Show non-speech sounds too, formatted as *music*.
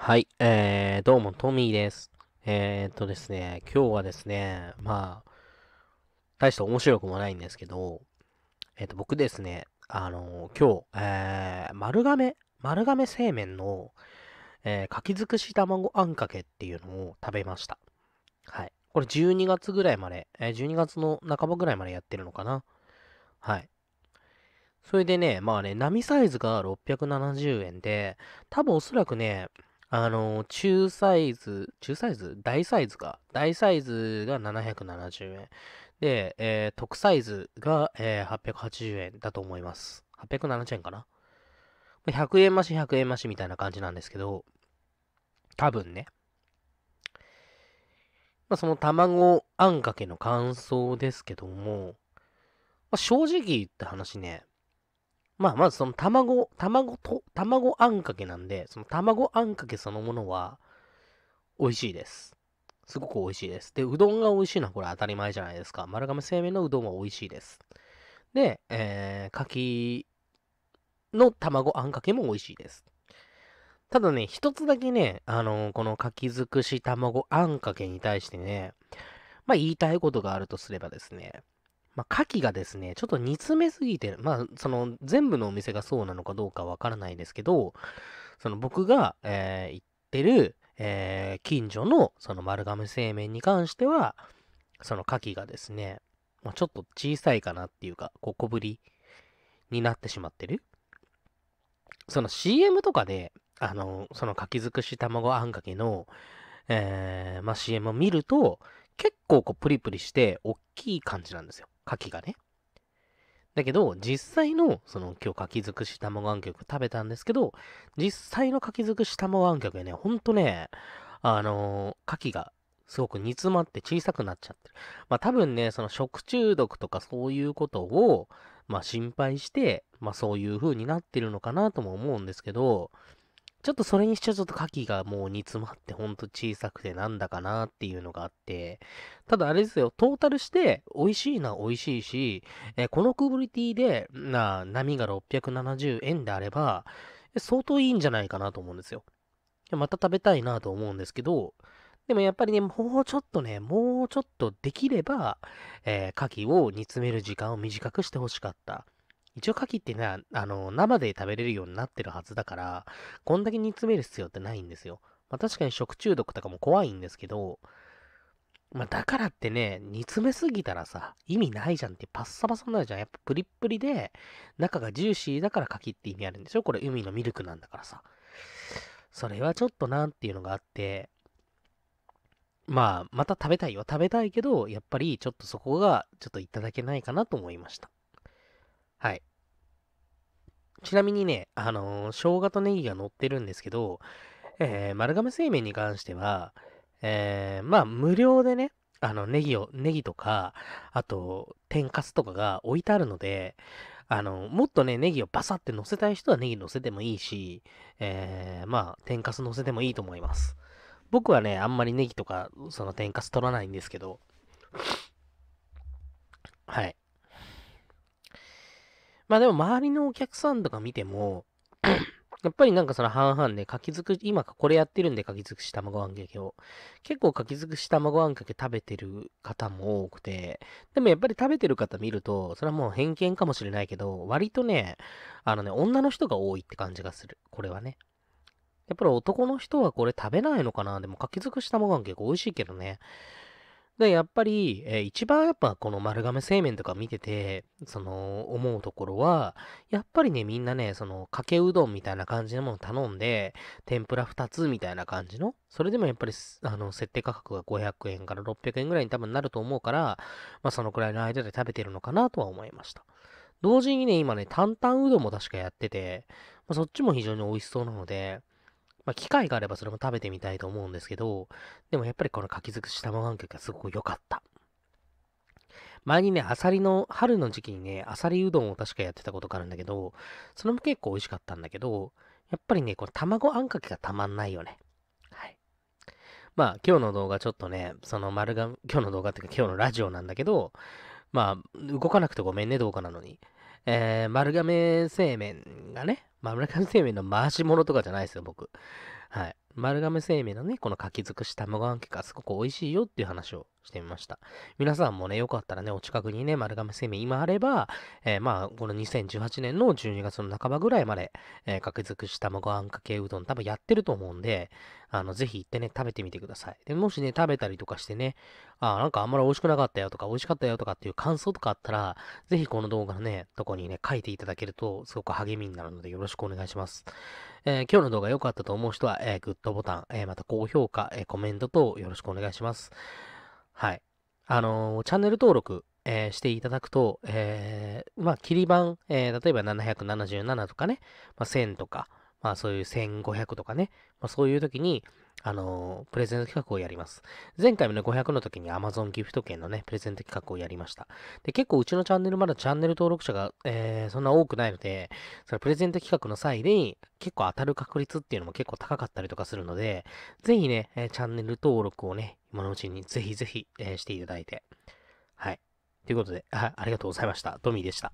はい、えー、どうも、トミーです。えー、っとですね、今日はですね、まあ、大して面白くもないんですけど、えー、っと、僕ですね、あのー、今日、えー、丸亀、丸亀製麺の、えー、かき尽くし卵あんかけっていうのを食べました。はい。これ12月ぐらいまで、えー、12月の半ばぐらいまでやってるのかな。はい。それでね、まあね、並サイズが670円で、多分おそらくね、あの、中サイズ、中サイズ大サイズか。大サイズが770円。で、えー、特サイズが、えー、880円だと思います。870円かな。100円増し、100円増しみたいな感じなんですけど、多分ね。まあ、その卵あんかけの感想ですけども、まあ、正直言った話ね、まあ、まずその卵、卵と、卵あんかけなんで、その卵あんかけそのものは、美味しいです。すごく美味しいです。で、うどんが美味しいのはこれ当たり前じゃないですか。丸亀製麺のうどんは美味しいです。で、えー、柿の卵あんかけも美味しいです。ただね、一つだけね、あのー、この柿尽くし卵あんかけに対してね、まあ言いたいことがあるとすればですね、まあ、牡蠣がですね、ちょっと煮詰めすぎて、る。まあ、その、全部のお店がそうなのかどうかわからないですけど、その僕が、えー、行ってる、えー、近所の、その丸亀製麺に関しては、その牡蠣がですね、まあ、ちょっと小さいかなっていうか、こう小ぶりになってしまってる。その CM とかで、あの、その牡蠣尽くし卵あんかけの、えー、まあ、CM を見ると、結構こうプリプリして、大きい感じなんですよ。牡蠣がね。だけど、実際の、その、今日蠣尽くし卵あん局食べたんですけど、実際の蠣尽くし卵あん局はね、ほんとね、あのー、牡蠣がすごく煮詰まって小さくなっちゃってる。まあ多分ね、その食中毒とかそういうことを、まあ心配して、まあそういう風になってるのかなとも思うんですけど、ちょっとそれにしちゃちょっと牡蠣がもう煮詰まってほんと小さくてなんだかなっていうのがあって、ただあれですよ、トータルして美味しいな美味しいし、えー、このクオリティで、な、波が670円であれば、相当いいんじゃないかなと思うんですよ。また食べたいなと思うんですけど、でもやっぱりね、もうちょっとね、もうちょっとできれば、えー、牡蠣を煮詰める時間を短くしてほしかった。一応牡蠣ってね、あの、生で食べれるようになってるはずだから、こんだけ煮詰める必要ってないんですよ。まあ、確かに食中毒とかも怖いんですけど、まあ、だからってね、煮詰めすぎたらさ、意味ないじゃんってパッサパサになるじゃん。やっぱプリップリで、中がジューシーだから柿って意味あるんでしょこれ海のミルクなんだからさ。それはちょっとなっていうのがあって、まあ、また食べたいよ。食べたいけど、やっぱりちょっとそこが、ちょっといただけないかなと思いました。はい。ちなみにね、あのー、生姜とネギが乗ってるんですけど、えー、丸亀製麺に関しては、えー、まあ、無料でね、あの、ネギを、ネギとか、あと、天かすとかが置いてあるので、あの、もっとね、ネギをバサって乗せたい人はネギ乗せてもいいし、えー、まあ、天かす乗せてもいいと思います。僕はね、あんまりネギとか、その天かす取らないんですけど、まあでも周りのお客さんとか見ても *coughs* やっぱりなんかその半々で、かきづく、今これやってるんで、かきづくし卵あんかけを。結構かきづくし卵あんかけ食べてる方も多くて、でもやっぱり食べてる方見ると、それはもう偏見かもしれないけど、割とね、あのね、女の人が多いって感じがする。これはね。やっぱり男の人はこれ食べないのかなでもかきづくし卵あんかけ美味しいけどね。で、やっぱり、えー、一番やっぱこの丸亀製麺とか見てて、その、思うところは、やっぱりね、みんなね、その、かけうどんみたいな感じのもの頼んで、天ぷら2つみたいな感じの、それでもやっぱり、あの、設定価格が500円から600円ぐらいに多分なると思うから、まあ、そのくらいの間で食べてるのかなとは思いました。同時にね、今ね、担々うどんも確かやってて、まあ、そっちも非常に美味しそうなので、まあ、機会があればそれも食べてみたいと思うんですけど、でもやっぱりこの柿づくし卵あんかけがすごく良かった。前にね、アサリの、春の時期にね、アサリうどんを確かやってたことがあるんだけど、それも結構美味しかったんだけど、やっぱりね、この卵あんかけがたまんないよね。はい。まあ、今日の動画ちょっとね、その丸が、今日の動画っていうか今日のラジオなんだけど、まあ、動かなくてごめんね、動画なのに。えー、丸亀製麺がね、丸亀製麺の回し物とかじゃないですよ、僕。はい。丸亀製麺のね、この柿尽くし卵あんけがすごく美味しいよっていう話をしてみました。皆さんもね、よかったらね、お近くにね、丸亀製麺今あれば、えー、まあ、この2018年の12月の半ばぐらいまで、えー、柿尽くし卵あんかけうどん多分やってると思うんで、あの、ぜひ行ってね、食べてみてください。で、もしね、食べたりとかしてね、あ、なんかあんまり美味しくなかったよとか、美味しかったよとかっていう感想とかあったら、ぜひこの動画のね、とこにね、書いていただけると、すごく励みになるのでよろしくお願いします。えー、今日の動画良かったと思う人は、えー、グッドボタン、えー、また高評価、えコメント等よろしくお願いします。はい。あのチャンネル登録、えしていただくと、えまあ、切り板、え例えば777とかね、まあ、1000とか、まあそういう1500とかね、まあ、そういう時に、あのー、プレゼント企画をやります。前回もね、500の時に Amazon ギフト券のね、プレゼント企画をやりました。で、結構うちのチャンネルまだチャンネル登録者が、えー、そんな多くないので、そのプレゼント企画の際に結構当たる確率っていうのも結構高かったりとかするので、ぜひね、えー、チャンネル登録をね、今のうちにぜひぜひ、えー、していただいて。はい。ということであ、ありがとうございました。トミーでした。